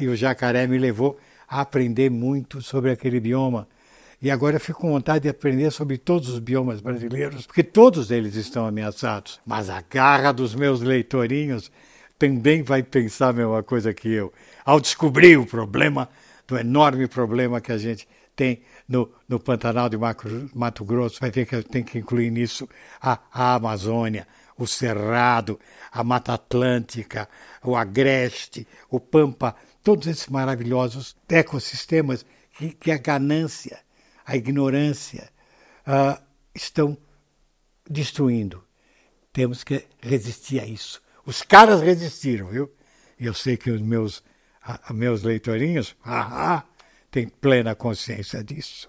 E o jacaré me levou a aprender muito sobre aquele bioma. E agora eu fico com vontade de aprender sobre todos os biomas brasileiros, porque todos eles estão ameaçados. Mas a garra dos meus leitorinhos também vai pensar a mesma coisa que eu, ao descobrir o problema, do enorme problema que a gente tem no, no Pantanal de Mato Grosso, vai ter que, tem que incluir nisso a, a Amazônia, o Cerrado, a Mata Atlântica, o Agreste, o Pampa, todos esses maravilhosos ecossistemas que, que a ganância, a ignorância uh, estão destruindo. Temos que resistir a isso. Os caras resistiram, viu? E eu sei que os meus, a, ah, meus leitorinhos têm plena consciência disso.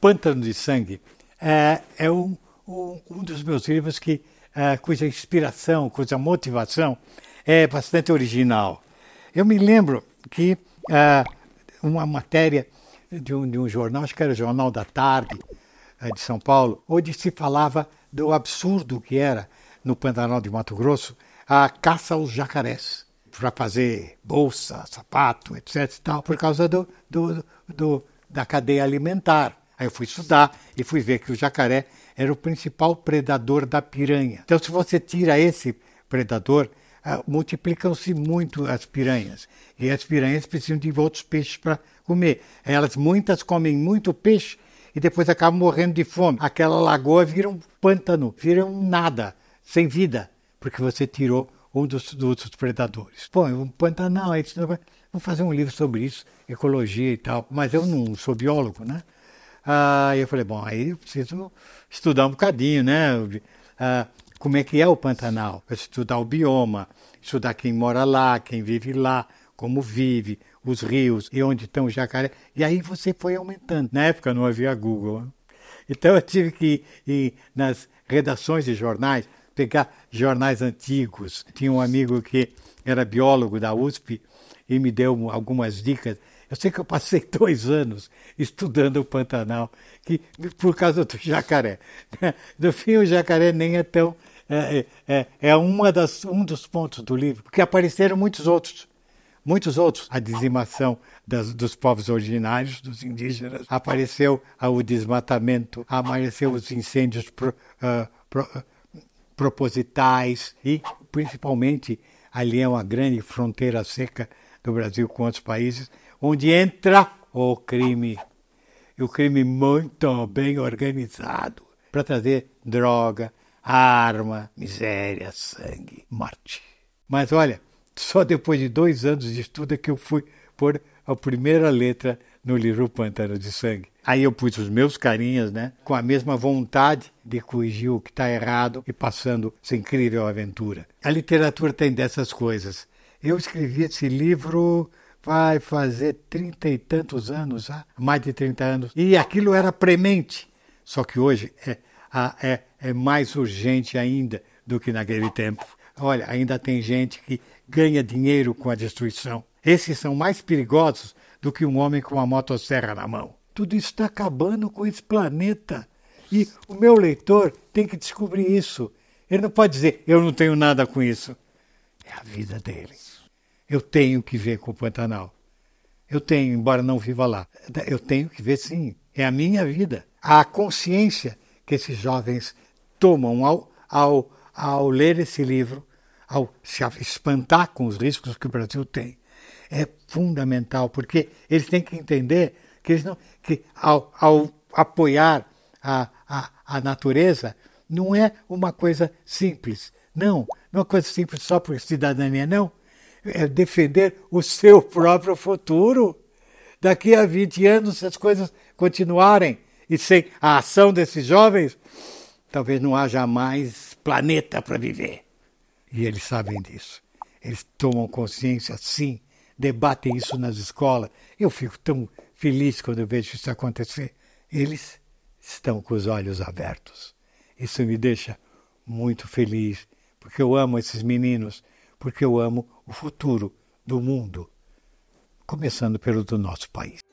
Pântano de Sangue é, é um, um, um, dos meus livros que, é, cuja inspiração, cuja motivação é bastante original. Eu me lembro que é, uma matéria de um, de um, jornal, acho que era o Jornal da Tarde, de São Paulo, onde se falava do absurdo que era, no Pantanal de Mato Grosso, a caça aos jacarés para fazer bolsa, sapato, etc. Tal, por causa do, do, do, da cadeia alimentar. Aí eu fui estudar e fui ver que o jacaré era o principal predador da piranha. Então, se você tira esse predador, ah, multiplicam-se muito as piranhas. E as piranhas precisam de outros peixes para comer. Elas muitas comem muito peixe e depois acabam morrendo de fome. Aquela lagoa vira um pântano, vira um nada, sem vida, porque você tirou um dos, dos predadores. Bom, é um pantanal, é vou fazer um livro sobre isso, ecologia e tal, mas eu não sou biólogo, né? Aí ah, eu falei, bom, aí eu preciso estudar um bocadinho, né? Ah, como é que é o Pantanal? Estudar o bioma, estudar quem mora lá, quem vive lá, como vive, os rios e onde estão os jacarés. E aí você foi aumentando. Na época não havia Google. Né? Então eu tive que ir nas redações de jornais, pegar jornais antigos. Tinha um amigo que era biólogo da USP e me deu algumas dicas eu sei que eu passei dois anos estudando o Pantanal que, por causa do jacaré. No fim, o jacaré nem é tão. É, é, é, é uma das, um dos pontos do livro, porque apareceram muitos outros. Muitos outros. A dizimação das, dos povos originários, dos indígenas, apareceu o desmatamento, apareceu os incêndios pro, uh, pro, ah, propositais e, principalmente, ali é uma grande fronteira seca do Brasil com outros países, onde entra o crime. E o crime muito bem organizado para trazer droga, arma, miséria, sangue, morte. Mas olha, só depois de dois anos de estudo é que eu fui pôr a primeira letra no livro Pântano de Sangue. Aí eu pus os meus carinhas, né? Com a mesma vontade de corrigir o que está errado e passando essa incrível aventura. A literatura tem dessas coisas. Eu escrevi esse livro vai fazer trinta e tantos anos, mais de 30 anos. E aquilo era premente, só que hoje é, é, é mais urgente ainda do que naquele tempo. Olha, ainda tem gente que ganha dinheiro com a destruição. Esses são mais perigosos do que um homem com uma motosserra na mão. Tudo isso está acabando com esse planeta. E o meu leitor tem que descobrir isso. Ele não pode dizer, eu não tenho nada com isso. É a vida dele. Eu tenho que ver com o Pantanal. Eu tenho, embora não viva lá. Eu tenho que ver sim. É a minha vida. A consciência que esses jovens tomam ao, ao, ao ler esse livro, ao se espantar com os riscos que o Brasil tem, é fundamental, porque eles têm que entender que, eles não, que ao, ao apoiar a, a, a natureza, não é uma coisa simples. Não, não é uma coisa simples só por cidadania, não é defender o seu próprio futuro. Daqui a 20 anos, se as coisas continuarem e sem a ação desses jovens, talvez não haja mais planeta para viver. E eles sabem disso. Eles tomam consciência, sim, debatem isso nas escolas. Eu fico tão feliz quando eu vejo isso acontecer. Eles estão com os olhos abertos. Isso me deixa muito feliz, porque eu amo esses meninos porque eu amo o futuro do mundo, começando pelo do nosso país.